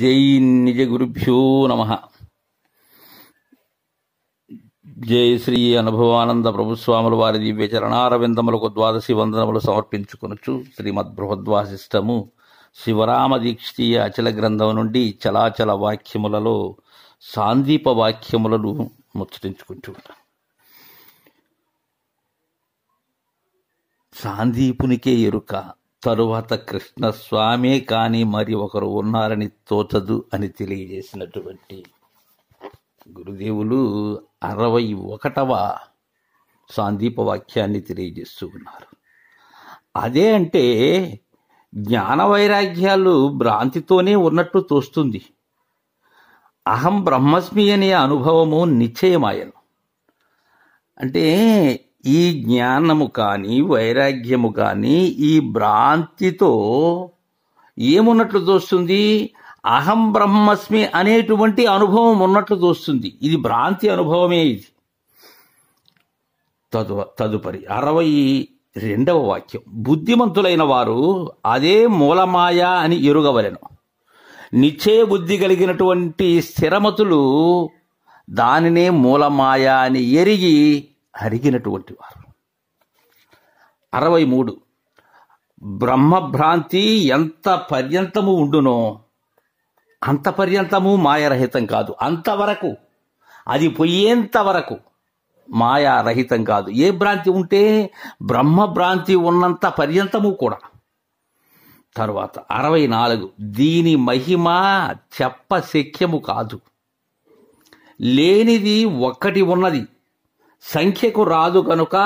జై నిజ గురుభ్యో నమ జై శ్రీ అనుభవానంద ప్రభుస్వాముల వారి దివ్య చరణారవిందములకు ద్వాదశి వందనములు సమర్పించుకొనుచు శ్రీమద్ బృహద్వాసిష్టము శివరామ దీక్షీయ అచల గ్రంథం నుండి చలాచల వాక్యములలో సాందీప వాక్యములను ముచ్చటించుకుంటూ ఉంటాను సాందీపునికే ఎరుక తరువాత కృష్ణస్వామే కానీ మరి ఒకరు ఉన్నారని తోచదు అని తెలియజేసినటువంటి గురుదేవులు అరవై ఒకటవ సాందీప వాక్యాన్ని తెలియజేస్తూ ఉన్నారు అదే అంటే జ్ఞాన వైరాగ్యాలు భ్రాంతితోనే ఉన్నట్టు తోస్తుంది అహం బ్రహ్మస్మి అనే అనుభవము నిశ్చయమాయను అంటే ఈ జ్ఞానము కానీ వైరాగ్యము కానీ ఈ భ్రాంతితో ఏమున్నట్లు చూస్తుంది అహం బ్రహ్మస్మి అనేటువంటి అనుభవం ఉన్నట్లు చూస్తుంది ఇది భ్రాంతి అనుభవమే ఇది తదు తదుపరి అరవై రెండవ వాక్యం బుద్ధిమంతులైన వారు అదే మూలమాయ అని ఎరుగవలెను నిశ్చయ బుద్ధి కలిగినటువంటి స్థిరమతులు దానినే మూలమాయ అని ఎరిగి అరిగినటువంటి వారు అరవై మూడు బ్రహ్మభ్రాంతి ఎంత పర్యంతము ఉండునో అంత పర్యంతము మాయరహితం కాదు అంతవరకు అది పోయేంత వరకు మాయారహితం కాదు ఏ భ్రాంతి ఉంటే బ్రహ్మభ్రాంతి ఉన్నంత పర్యంతము కూడా తరువాత అరవై నాలుగు దీని మహిమ చెప్పశక్యము కాదు లేనిది ఒక్కటి ఉన్నది సంఖ్యకు రాదు కనుక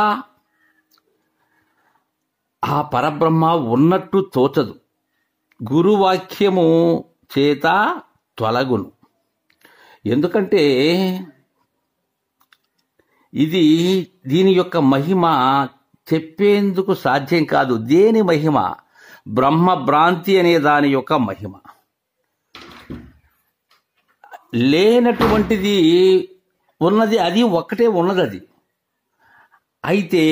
ఆ పరబ్రహ్మ ఉన్నట్టు తోచదు గురువాక్యము చేత తొలగును ఎందుకంటే ఇది దీని యొక్క మహిమ చెప్పేందుకు సాధ్యం కాదు దేని మహిమ బ్రహ్మ భ్రాంతి అనే దాని యొక్క మహిమ లేనటువంటిది ఉన్నది అది ఒక్కటే ఉన్నది అది అయితే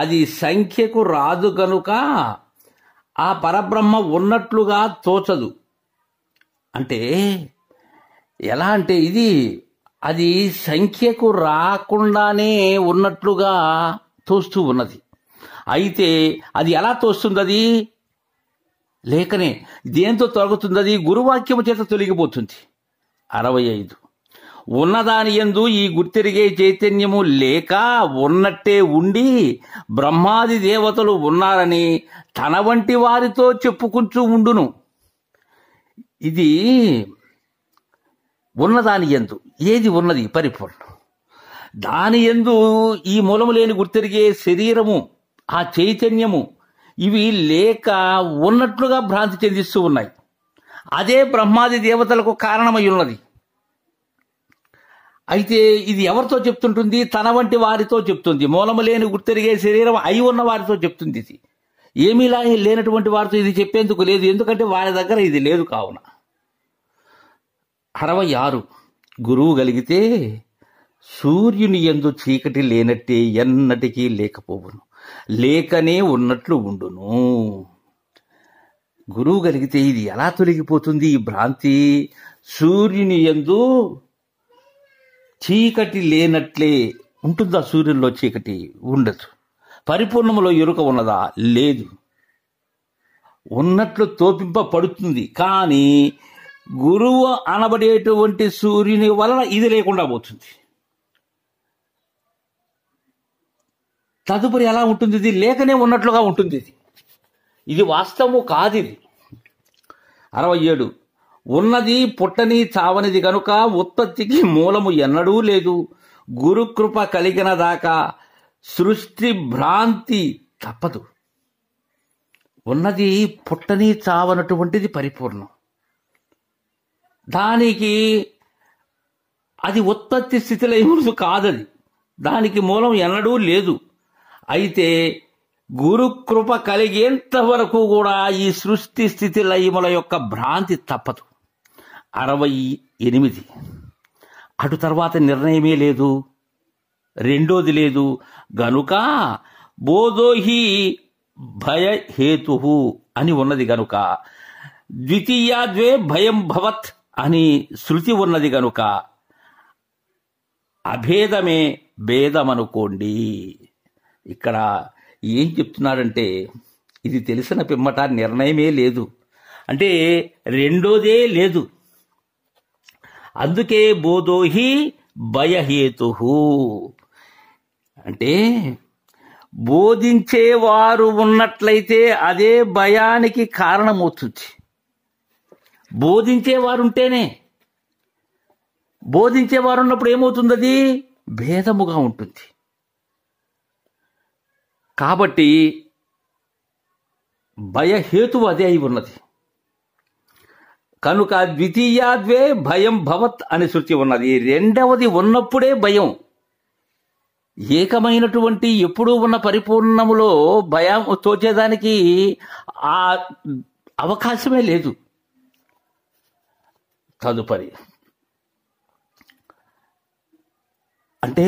అది సంఖ్యకు రాదు కనుక ఆ పరబ్రహ్మ ఉన్నట్లుగా తోచదు అంటే ఎలా అంటే ఇది అది సంఖ్యకు రాకుండానే ఉన్నట్లుగా తోస్తూ ఉన్నది అయితే అది ఎలా తోస్తుంది అది లేకనే దేంతో తొలగుతుంది అది గురువాక్యము చేత తొలగిపోతుంది అరవై ఐదు ఉన్నదాని ఎందు ఈ గుర్తిరిగే చైతన్యము లేక ఉన్నట్టే ఉండి బ్రహ్మాది దేవతలు ఉన్నారని తన వంటి వారితో చెప్పుకుంటూ ఉండును ఇది ఉన్నదాని ఎందు ఏది ఉన్నది పరిపూర్ణం దాని ఎందు ఈ మూలము లేని గుర్తెరిగే శరీరము ఆ చైతన్యము ఇవి లేక ఉన్నట్లుగా భ్రాంతి చెందిస్తూ ఉన్నాయి అదే బ్రహ్మాది దేవతలకు కారణమై ఉన్నది అయితే ఇది ఎవరితో చెప్తుంటుంది తన వంటి వారితో చెప్తుంది మూలము లేని గుర్తెరిగే శరీరం అయి ఉన్న వారితో చెప్తుంది ఇది ఏమీలా లేనటువంటి వారితో ఇది చెప్పేందుకు లేదు ఎందుకంటే వారి దగ్గర ఇది లేదు కావున అరవై ఆరు గురువు కలిగితే సూర్యుని ఎందు చీకటి లేనట్టే ఎన్నటికీ లేకపోవును లేకనే ఉన్నట్లు ఉండును గురువు కలిగితే ఇది ఎలా తొలగిపోతుంది ఈ భ్రాంతి సూర్యుని ఎందు చీకటి లేనట్లే ఉంటుందా సూర్యుల్లో చీకటి ఉండదు పరిపూర్ణములో ఎరుక ఉన్నదా లేదు ఉన్నట్లు పడుతుంది కానీ గురువు అనబడేటువంటి సూర్యుని వలన ఇది లేకుండా పోతుంది తదుపరి ఎలా ఉంటుంది ఇది లేకనే ఉన్నట్లుగా ఉంటుంది ఇది ఇది వాస్తవము కాదు ఇది అరవై ఏడు ఉన్నది పుట్టని చావనిది గనుక ఉత్పత్తికి మూలము ఎన్నడూ లేదు గురుకృప కలిగిన దాకా సృష్టి భ్రాంతి తప్పదు ఉన్నది పుట్టని చావనటువంటిది పరిపూర్ణం దానికి అది ఉత్పత్తి స్థితిలో కాదది దానికి మూలం ఎన్నడూ లేదు అయితే గురుకృప కలిగేంత వరకు కూడా ఈ సృష్టి స్థితి లయముల యొక్క భ్రాంతి తప్పదు అరవై ఎనిమిది అటు తర్వాత నిర్ణయమే లేదు రెండోది లేదు గనుక బోధోహి హేతు అని ఉన్నది గనుక ద్వితీయాద్వే భయం భవత్ అని శృతి ఉన్నది గనుక అభేదమే భేదమనుకోండి ఇక్కడ ఏం చెప్తున్నాడంటే ఇది తెలిసిన పిమ్మట నిర్ణయమే లేదు అంటే రెండోదే లేదు అందుకే బోధోహి భయహేతు అంటే బోధించేవారు ఉన్నట్లయితే అదే భయానికి కారణమవుతుంది బోధించేవారు ఉంటేనే బోధించేవారు ఉన్నప్పుడు ఏమవుతుంది అది భేదముగా ఉంటుంది కాబట్టి భయహేతువు అదే అయి ఉన్నది కనుక ద్వితీయాద్వే భయం భవత్ అని శృతి ఉన్నది రెండవది ఉన్నప్పుడే భయం ఏకమైనటువంటి ఎప్పుడూ ఉన్న పరిపూర్ణములో భయం తోచేదానికి ఆ అవకాశమే లేదు తదుపరి అంటే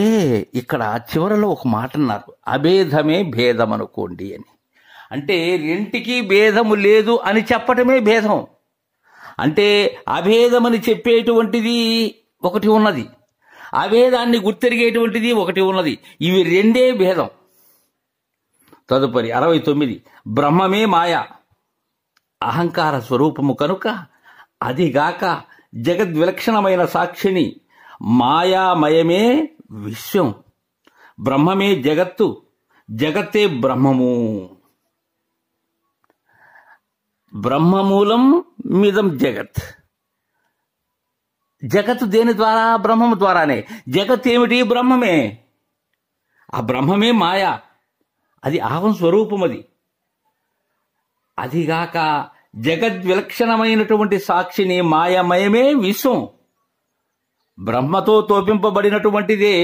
ఇక్కడ చివరలో ఒక మాట అన్నారు అభేదమే భేదం అనుకోండి అని అంటే రెంటికి భేదము లేదు అని చెప్పటమే భేదం అంటే అభేదమని చెప్పేటువంటిది ఒకటి ఉన్నది అభేదాన్ని గుర్తెరిగేటువంటిది ఒకటి ఉన్నది ఇవి రెండే భేదం తదుపరి అరవై తొమ్మిది బ్రహ్మమే మాయ అహంకార స్వరూపము కనుక అదిగాక జగద్విలక్షణమైన సాక్షిని మాయామయమే విశ్వం బ్రహ్మమే జగత్తు జగత్తే బ్రహ్మము బ్రహ్మమూలం మిదం జగత్ జగత్ దేని ద్వారా బ్రహ్మము ద్వారానే జగత్ ఏమిటి బ్రహ్మమే ఆ బ్రహ్మమే మాయా అది అహం స్వరూపం అది అదిగాక జగద్ విలక్షణమైనటువంటి సాక్షిని మాయమయమే విశ్వం బ్రహ్మతో తోపింపబడినటువంటిదే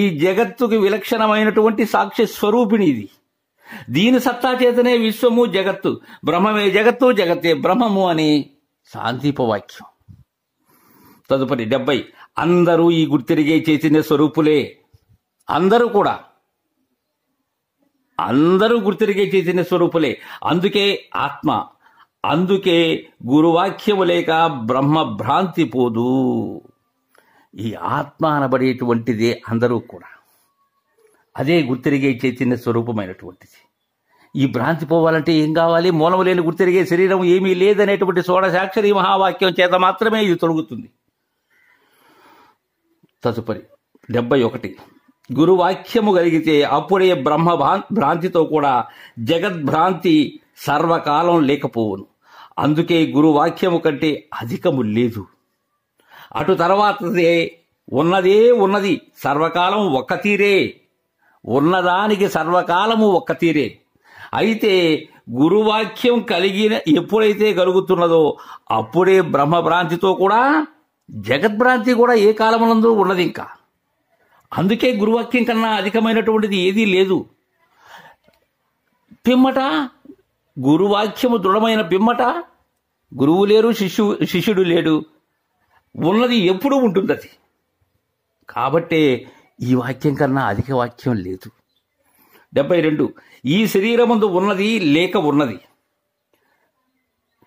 ఈ జగత్తుకి విలక్షణమైనటువంటి సాక్షి స్వరూపిణి ఇది దీని సత్తా చేతనే విశ్వము జగత్తు బ్రహ్మమే జగత్తు జగత్తే బ్రహ్మము అని శాంతిపవాక్యం తదుపరి డెబ్బై అందరూ ఈ గుర్తిరిగే చైతన్య స్వరూపులే అందరూ కూడా అందరూ గుర్తిరిగే చైతన్య స్వరూపులే అందుకే ఆత్మ అందుకే గురువాక్యము లేక బ్రహ్మ భ్రాంతి పోదు ఈ ఆత్మ అనబడేటువంటిదే అందరూ కూడా అదే గుర్తిరిగే చైతన్య స్వరూపమైనటువంటిది ఈ భ్రాంతి పోవాలంటే ఏం కావాలి మూలం లేని గుర్తిరిగే శరీరం ఏమీ లేదనేటువంటి సాక్షరి మహావాక్యం చేత మాత్రమే ఇది తొలుగుతుంది తదుపరి డెబ్బై ఒకటి గురువాక్యము కలిగితే అప్పుడే బ్రహ్మ భ్రాంతితో కూడా జగద్భ్రాంతి సర్వకాలం లేకపోవును అందుకే గురువాక్యము కంటే అధికము లేదు అటు తర్వాతదే ఉన్నదే ఉన్నది సర్వకాలం ఒక్క తీరే ఉన్నదానికి సర్వకాలము ఒక్క తీరే అయితే గురువాక్యం కలిగిన ఎప్పుడైతే కలుగుతున్నదో అప్పుడే బ్రహ్మభ్రాంతితో కూడా జగద్భ్రాంతి కూడా ఏ కాలమునందు ఉన్నది ఇంకా అందుకే గురువాక్యం కన్నా అధికమైనటువంటిది ఏదీ లేదు పిమ్మట గురువాక్యము దృఢమైన పిమ్మట గురువు లేరు శిష్యు శిష్యుడు లేడు ఉన్నది ఎప్పుడూ ఉంటుంది అది కాబట్టే ఈ వాక్యం కన్నా అధిక వాక్యం లేదు డెబ్బై రెండు ఈ శరీరముందు ఉన్నది లేక ఉన్నది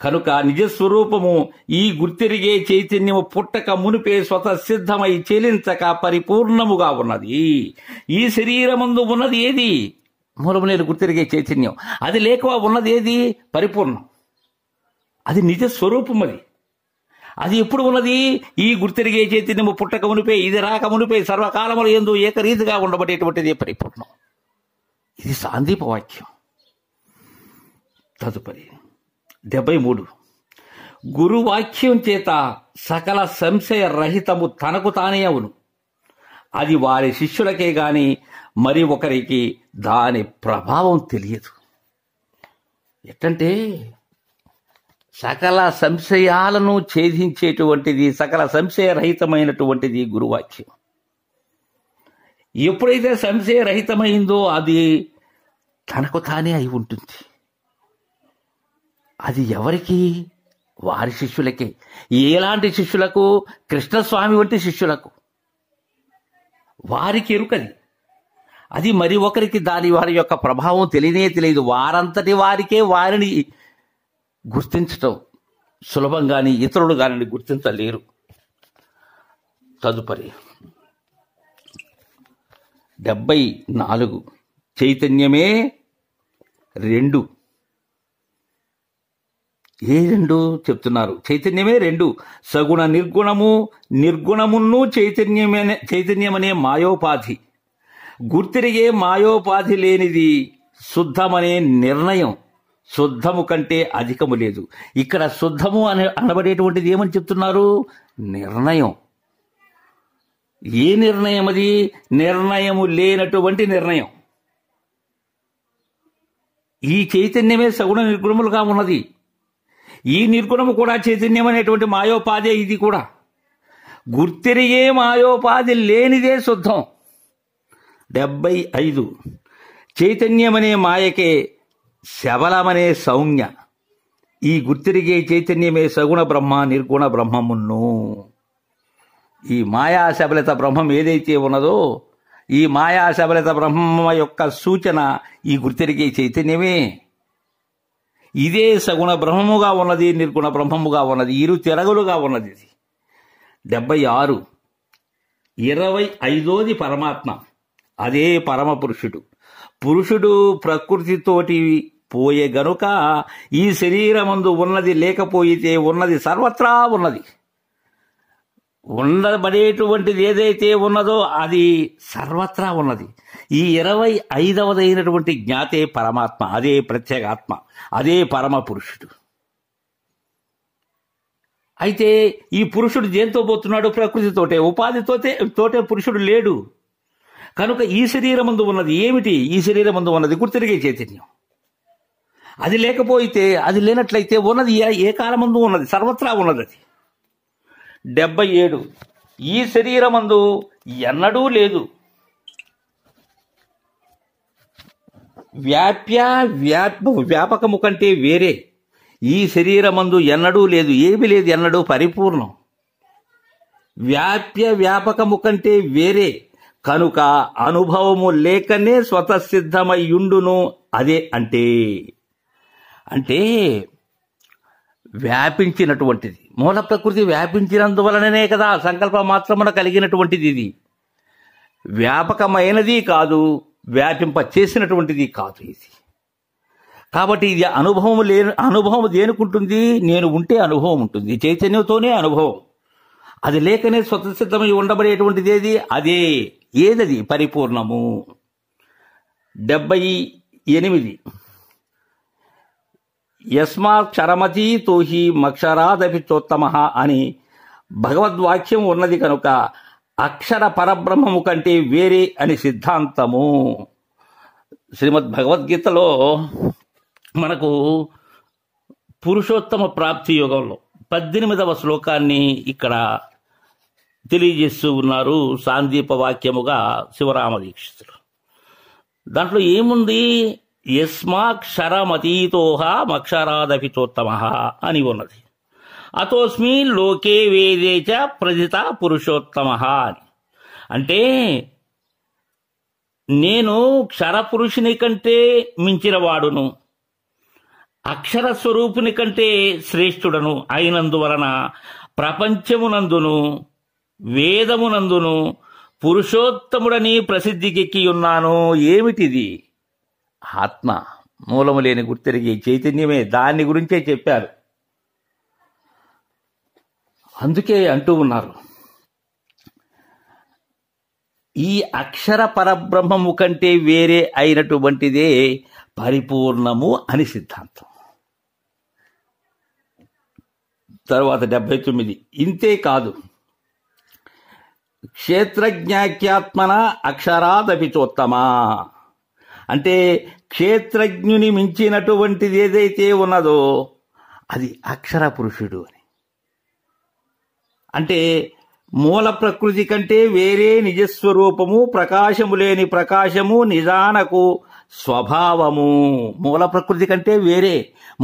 కనుక నిజస్వరూపము ఈ గుర్తిరిగే చైతన్యము పుట్టక మునిపే స్వతసిద్ధమై చెలించక పరిపూర్ణముగా ఉన్నది ఈ శరీరముందు ఉన్నది ఏది మూలము గుర్తిరిగే చైతన్యం అది లేక ఉన్నది ఏది పరిపూర్ణం అది నిజస్వరూపం అది అది ఎప్పుడు ఉన్నది ఈ గుర్తిరిగే చైతన్యము మునిపే ఇది మునిపే సర్వకాలములు ఎందు ఏకరీతిగా ఉండబడేటువంటిది పరిపూర్ణం ఇది సాందీప వాక్యం తదుపరి డెబ్బై మూడు గురువాక్యం చేత సకల సంశయ రహితము తనకు తానే అవును అది వారి శిష్యులకే గాని మరి ఒకరికి దాని ప్రభావం తెలియదు ఎట్టంటే సకల సంశయాలను ఛేదించేటువంటిది సకల సంశయరహితమైనటువంటిది గురువాక్యం ఎప్పుడైతే సంశయరహితమైందో అది తనకు తానే అయి ఉంటుంది అది ఎవరికి వారి శిష్యులకే ఎలాంటి శిష్యులకు కృష్ణస్వామి వంటి శిష్యులకు వారికి ఎరుకది అది మరి ఒకరికి దాని వారి యొక్క ప్రభావం తెలియనే తెలియదు వారంతటి వారికే వారిని గుర్తించటం సులభంగాని ఇతరులు కానీ గుర్తించలేరు తదుపరి డెబ్బై నాలుగు చైతన్యమే రెండు ఏ రెండు చెప్తున్నారు చైతన్యమే రెండు సగుణ నిర్గుణము నిర్గుణమును చైతన్యమే చైతన్యమనే మాయోపాధి గుర్తిరిగే మాయోపాధి లేనిది శుద్ధమనే నిర్ణయం శుద్ధము కంటే అధికము లేదు ఇక్కడ శుద్ధము అని అనబడేటువంటిది ఏమని చెప్తున్నారు నిర్ణయం ఏ నిర్ణయం అది నిర్ణయము లేనటువంటి నిర్ణయం ఈ చైతన్యమే సగుణ నిర్గుణములుగా ఉన్నది ఈ నిర్గుణము కూడా చైతన్యం అనేటువంటి మాయోపాధి ఇది కూడా గుర్తిరియే మాయోపాధి లేనిదే శుద్ధం డెబ్బై ఐదు చైతన్యమనే మాయకే శబలమనే సౌజ్ఞ ఈ గుర్తిరిగే చైతన్యమే సగుణ బ్రహ్మ నిర్గుణ బ్రహ్మమును ఈ మాయా శబలిత బ్రహ్మం ఏదైతే ఉన్నదో ఈ మాయా శబలిత బ్రహ్మ యొక్క సూచన ఈ గుర్తిరిగే చైతన్యమే ఇదే సగుణ బ్రహ్మముగా ఉన్నది నిర్గుణ బ్రహ్మముగా ఉన్నది ఇరు తిరగులుగా ఉన్నది ఇది డెబ్బై ఆరు ఇరవై ఐదోది పరమాత్మ అదే పరమపురుషుడు పురుషుడు ప్రకృతితోటి పోయే గనుక ఈ శరీరమందు ఉన్నది లేకపోయితే ఉన్నది సర్వత్రా ఉన్నది ఉండబడేటువంటిది ఏదైతే ఉన్నదో అది సర్వత్రా ఉన్నది ఈ ఇరవై ఐదవదైనటువంటి జ్ఞాతే పరమాత్మ అదే ప్రత్యేగాత్మ అదే పరమ పురుషుడు అయితే ఈ పురుషుడు దేంతో పోతున్నాడు ప్రకృతితోటే ఉపాధితోటే తోటే పురుషుడు లేడు కనుక ఈ శరీరమందు ఉన్నది ఏమిటి ఈ శరీరమందు ఉన్నది గుర్తిరిగే చైతన్యం అది లేకపోతే అది లేనట్లయితే ఉన్నది ఏ కాలమందు ఉన్నది సర్వత్రా ఉన్నది అది డెబ్బై ఏడు ఈ శరీరమందు ఎన్నడూ లేదు వ్యాప్య వ్యాప వ్యాపకము కంటే వేరే ఈ శరీరమందు ఎన్నడూ లేదు ఏమి లేదు ఎన్నడూ పరిపూర్ణం వ్యాప్య వ్యాపకము కంటే వేరే కనుక అనుభవము లేకనే స్వతసిద్ధమయ్యుండును అదే అంటే అంటే వ్యాపించినటువంటిది మూల ప్రకృతి వ్యాపించినందువలననే కదా సంకల్ప మాత్రమున కలిగినటువంటిది ఇది వ్యాపకమైనది కాదు వ్యాపింప చేసినటువంటిది కాదు ఇది కాబట్టి ఇది అనుభవం లే అనుభవం దేనుకుంటుంది నేను ఉంటే అనుభవం ఉంటుంది చైతన్యంతోనే అనుభవం అది లేకనే స్వతసిద్ధమై ఉండబడేటువంటిది ఏది అదే ఏదది పరిపూర్ణము డెబ్బై ఎనిమిది యస్మాత్ క్షరమతి తోహి మక్షరాదపి చోత్తమ అని భగవద్వాక్యం ఉన్నది కనుక అక్షర పరబ్రహ్మము కంటే వేరే అని సిద్ధాంతము శ్రీమద్ భగవద్గీతలో మనకు పురుషోత్తమ ప్రాప్తి యోగంలో పద్దెనిమిదవ శ్లోకాన్ని ఇక్కడ తెలియజేస్తూ ఉన్నారు సాందీప వాక్యముగా శివరామ దీక్షితులు దాంట్లో ఏముంది యస్మా క్షరమతీతోహ మక్షరాదపితోత్తమ అని ఉన్నది అతోస్మి లోకే వేదే చ ప్రజిత పురుషోత్తమ అని అంటే నేను క్షరపురుషుని కంటే మించినవాడును అక్షర స్వరూపుని కంటే శ్రేష్ఠుడను అయినందువలన ప్రపంచమునందును వేదమునందును పురుషోత్తముడని ప్రసిద్ధికెక్కి ఉన్నాను ఏమిటిది ఆత్మ మూలము లేని గుర్తెరిగి చైతన్యమే దాన్ని గురించే చెప్పారు అందుకే అంటూ ఉన్నారు ఈ అక్షర పరబ్రహ్మము కంటే వేరే అయినటువంటిదే పరిపూర్ణము అని సిద్ధాంతం తర్వాత డెబ్బై తొమ్మిది ఇంతే కాదు క్షేత్రజ్ఞాఖ్యాత్మన అక్షరాదపి చోత్తమా అంటే క్షేత్రజ్ఞుని మించినటువంటిది ఏదైతే ఉన్నదో అది అక్షర పురుషుడు అని అంటే మూల ప్రకృతి కంటే వేరే నిజస్వరూపము ప్రకాశము లేని ప్రకాశము నిజానకు స్వభావము మూల ప్రకృతి కంటే వేరే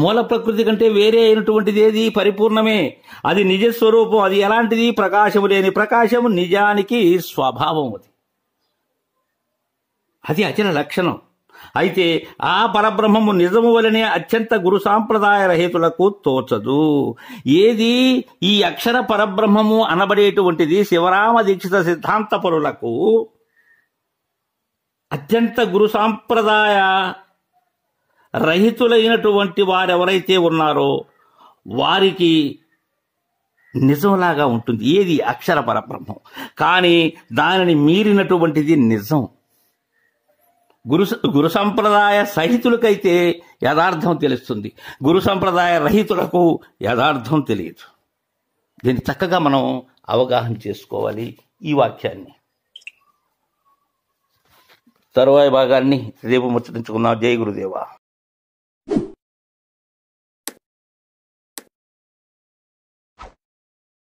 మూల ప్రకృతి కంటే వేరే అయినటువంటిది ఏది పరిపూర్ణమే అది నిజస్వరూపం అది ఎలాంటిది ప్రకాశము లేని ప్రకాశము నిజానికి స్వభావం అది అది అచల లక్షణం అయితే ఆ పరబ్రహ్మము నిజము వలనే అత్యంత గురు సాంప్రదాయ రహితులకు తోచదు ఏది ఈ అక్షర పరబ్రహ్మము అనబడేటువంటిది శివరామ దీక్షిత సిద్ధాంత పరులకు అత్యంత గురు సాంప్రదాయ రహితులైనటువంటి వారెవరైతే ఉన్నారో వారికి నిజంలాగా ఉంటుంది ఏది అక్షర పరబ్రహ్మం కానీ దానిని మీరినటువంటిది నిజం గురు గురు సంప్రదాయ సహితులకైతే యథార్థం తెలుస్తుంది గురు సంప్రదాయ రహితులకు యథార్థం తెలియదు దీన్ని చక్కగా మనం అవగాహన చేసుకోవాలి ఈ వాక్యాన్ని తరువాయి భాగాన్ని రేపు ముచ్చటించుకుందాం జై గురుదేవా